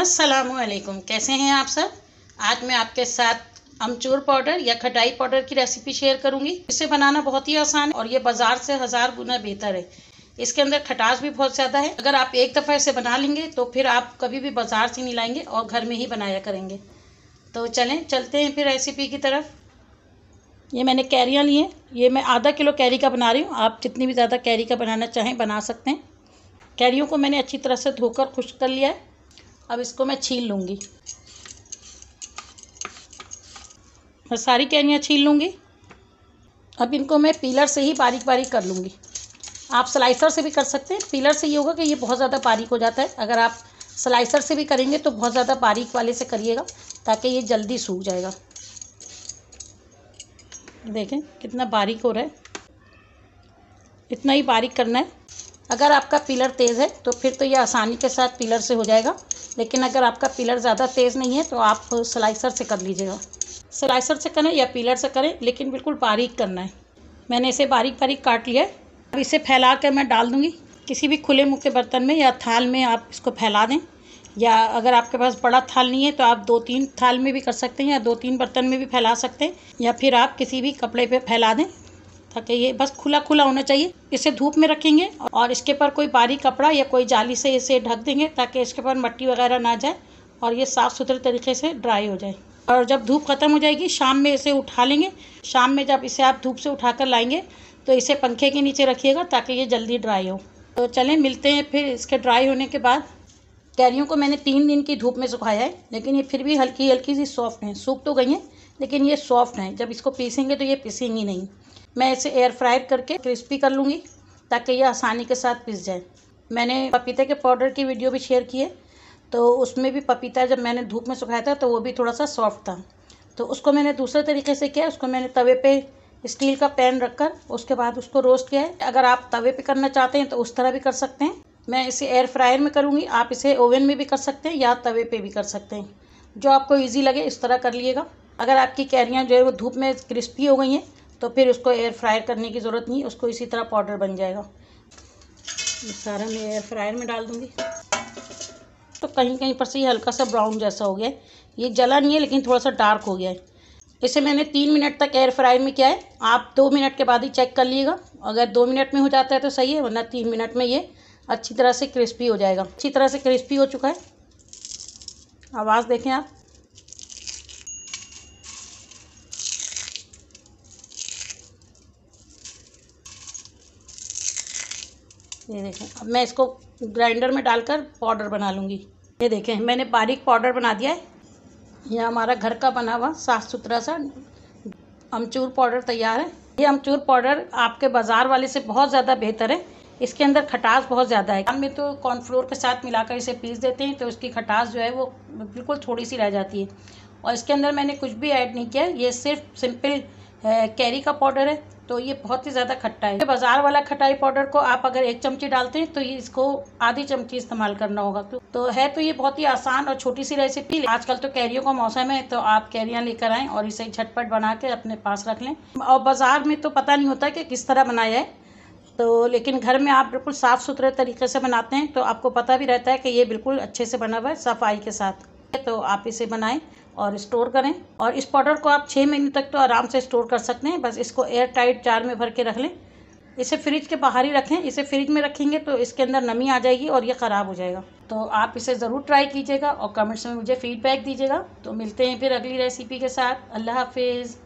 असलकुम कैसे हैं आप सब आज मैं आपके साथ अमचूर पाउडर या खटाई पाउडर की रेसिपी शेयर करूंगी इसे बनाना बहुत ही आसान है और ये बाज़ार से हज़ार गुना बेहतर है इसके अंदर खटास भी बहुत ज़्यादा है अगर आप एक दफ़ा इसे बना लेंगे तो फिर आप कभी भी बाज़ार से नहीं लाएंगे और घर में ही बनाया करेंगे तो चलें चलते हैं फिर रेसिपी की तरफ ये मैंने कैरियाँ ली हैं ये मैं आधा किलो कैरी का बना रही हूँ आप जितनी भी ज़्यादा कैरी का बनाना चाहें बना सकते हैं कैरियों को मैंने अच्छी तरह से धोकर खुश कर लिया है अब इसको मैं छील लूँगी मैं सारी कैनियाँ छील लूँगी अब इनको मैं पीलर से ही बारीक बारीक कर लूँगी आप स्लाइसर से भी कर सकते हैं पीलर से ये होगा कि ये बहुत ज़्यादा बारीक हो जाता है अगर आप स्लाइसर से भी करेंगे तो बहुत ज़्यादा बारीक वाले से करिएगा ताकि ये जल्दी सूख जाएगा देखें कितना बारीक हो रहा है इतना ही बारीक करना है अगर आपका पिलर तेज़ है तो फिर तो ये आसानी के साथ पिलर से हो जाएगा लेकिन अगर आपका पिलर ज़्यादा तेज़ नहीं है तो आप स्लाइसर से कर लीजिएगा स्लाइसर से करें या पिलर से करें लेकिन बिल्कुल बारीक करना है मैंने इसे बारीक बारीक काट लिया अब इसे फैला कर मैं डाल दूँगी किसी भी खुले मुँह के बर्तन में या थाल में आप इसको फैला दें या अगर आपके पास बड़ा थाल नहीं है तो आप दो तीन थाल में भी कर सकते हैं या दो तीन बर्तन में भी फैला सकते हैं या फिर आप किसी भी कपड़े पे फैला दें ताकि ये बस खुला खुला होना चाहिए इसे धूप में रखेंगे और इसके पर कोई बारी कपड़ा या कोई जाली से इसे ढक देंगे ताकि इसके पर मट्टी वगैरह ना जाए और ये साफ़ सुथरे तरीके से ड्राई हो जाए और जब धूप ख़त्म हो जाएगी शाम में इसे उठा लेंगे शाम में जब इसे आप धूप से उठा कर लाएंगे तो इसे पंखे के नीचे रखिएगा ताकि ये जल्दी ड्राई हो तो चलें मिलते हैं फिर इसके ड्राई होने के बाद कैरियों को मैंने तीन दिन की धूप में सुखाया है लेकिन ये फिर भी हल्की हल्की सी सॉफ्ट हैं सूख तो गई हैं लेकिन ये सॉफ्ट हैं जब इसको पीसेंगे तो ये पीसेंगी नहीं मैं इसे एयर फ्रायर करके क्रिस्पी कर लूँगी ताकि ये आसानी के साथ पिस जाए मैंने पपीते के पाउडर की वीडियो भी शेयर की है तो उसमें भी पपीता जब मैंने धूप में सुखाया था तो वो भी थोड़ा सा सॉफ्ट था तो उसको मैंने दूसरे तरीके से किया उसको मैंने तवे पे स्टील का पैन रखकर उसके बाद उसको रोस्ट किया है अगर आप तवे पे करना चाहते हैं तो उस तरह भी कर सकते हैं मैं इसे एयर फ्रायर में करूँगी आप इसे ओवन में भी कर सकते हैं या तवे पर भी कर सकते हैं जो आपको ईजी लगे इस तरह कर लिएगा अगर आपकी कैरियाँ जो है वो धूप में क्रिस्पी हो गई हैं तो फिर उसको एयर फ्रायर करने की ज़रूरत नहीं उसको इसी तरह पाउडर बन जाएगा सारा मैं एयर फ्रायर में डाल दूँगी तो कहीं कहीं पर से ये हल्का सा ब्राउन जैसा हो गया है ये जला नहीं है लेकिन थोड़ा सा डार्क हो गया है इसे मैंने तीन मिनट तक एयर फ्रायर में किया है आप दो मिनट के बाद ही चेक कर लीजिएगा अगर दो मिनट में हो जाता है तो सही है वरना तीन मिनट में ये अच्छी तरह से क्रिस्पी हो जाएगा अच्छी तरह से क्रिस्पी हो चुका है आवाज़ देखें आप ये देखें अब मैं इसको ग्राइंडर में डालकर पाउडर बना लूँगी ये देखें मैंने बारीक पाउडर बना दिया है यह हमारा घर का बना हुआ साफ सुथरा सा अमचूर पाउडर तैयार है ये अमचूर पाउडर आपके बाज़ार वाले से बहुत ज़्यादा बेहतर है इसके अंदर खटास बहुत ज़्यादा है में तो कॉर्नफ्लोर के साथ मिलाकर इसे पीस देते हैं तो उसकी खटास जो है वो बिल्कुल थोड़ी सी रह जाती है और इसके अंदर मैंने कुछ भी ऐड नहीं किया ये सिर्फ सिंपल कैरी का पाउडर है तो ये बहुत ही ज़्यादा खट्टा है बाज़ार वाला खटाई पाउडर को आप अगर एक चमची डालते हैं तो ये इसको आधी चमची इस्तेमाल करना होगा तो है तो ये बहुत ही आसान और छोटी सी रेसिपी आजकल तो कैरियों का मौसम है तो आप कैरियाँ लेकर आएँ और इसे झटपट बना के अपने पास रख लें और बाज़ार में तो पता नहीं होता कि किस तरह बनाया है तो लेकिन घर में आप बिल्कुल साफ़ सुथरे तरीके से बनाते हैं तो आपको पता भी रहता है कि ये बिल्कुल अच्छे से बना हुआ है सफाई के साथ तो आप इसे बनाएं और स्टोर करें और इस पाउडर को आप छः महीने तक तो आराम से स्टोर कर सकते हैं बस इसको एयर टाइट जार में भर के रख लें इसे फ्रिज के बाहर ही रखें इसे फ्रिज में रखेंगे तो इसके अंदर नमी आ जाएगी और ये ख़राब हो जाएगा तो आप इसे ज़रूर ट्राई कीजिएगा और कमेंट्स में मुझे फीडबैक दीजिएगा तो मिलते हैं फिर अगली रेसिपी के साथ अल्लाह हाफिज़